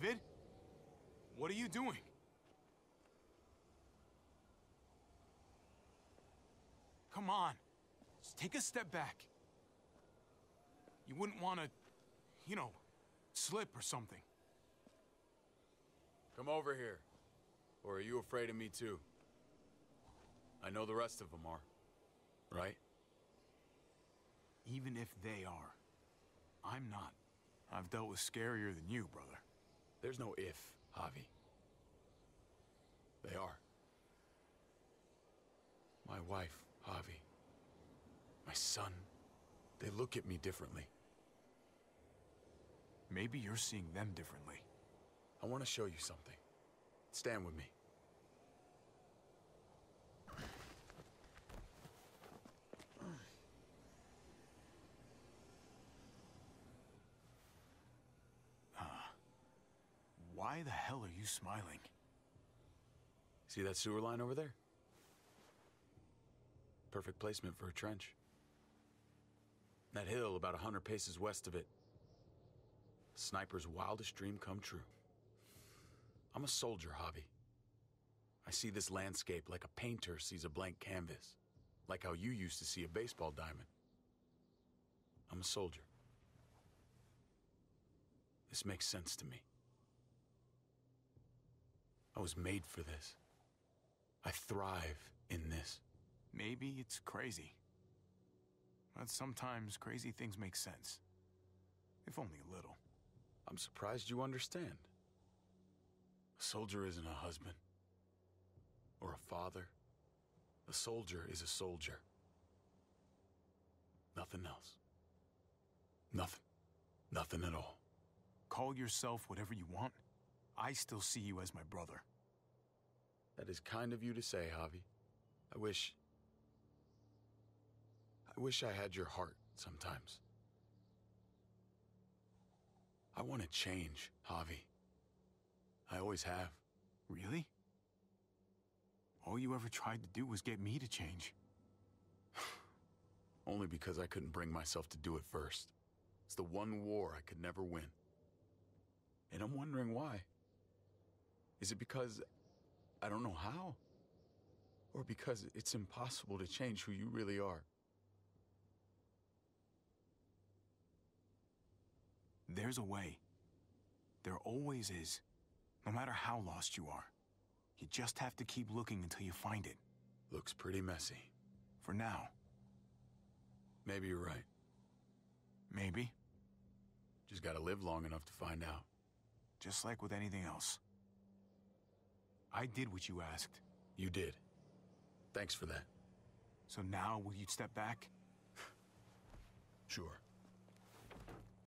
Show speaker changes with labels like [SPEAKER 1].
[SPEAKER 1] David? What are you doing? Come on. Just take a step back. You wouldn't want to, you know, slip or something. Come over here. Or are you afraid of me too? I know the rest of them are. Right? Even if they are, I'm not. I've dealt with scarier than you, brother. There's no if, Javi. They are. My wife, Javi. My son. They look at me differently. Maybe you're seeing them differently. I want to show you something. Stand with me. Why the hell are you smiling? See that sewer line over there? Perfect placement for a trench. That hill about a hundred paces west of it. Sniper's wildest dream come true. I'm a soldier, Hobby. I see this landscape like a painter sees a blank canvas, like how you used to see a baseball diamond. I'm a soldier. This makes sense to me. I was made for this. I thrive in this. Maybe it's crazy. But sometimes crazy things make sense. If only a little. I'm surprised you understand. A soldier isn't a husband. Or a father. A soldier is a soldier. Nothing else. Nothing. Nothing at all. Call yourself whatever you want. I still see you as my brother. That is kind of you to say, Javi. I wish... I wish I had your heart sometimes. I want to change, Javi. I always have. Really? All you ever tried to do was get me to change. Only because I couldn't bring myself to do it first. It's the one war I could never win. And I'm wondering why. Is it because I don't know how? Or because it's impossible to change who you really are? There's a way. There always is, no matter how lost you are. You just have to keep looking until you find it. Looks pretty messy. For now. Maybe you're right. Maybe. Just gotta live long enough to find out. Just like with anything else. I did what you asked. You did. Thanks for that. So now will you step back? sure.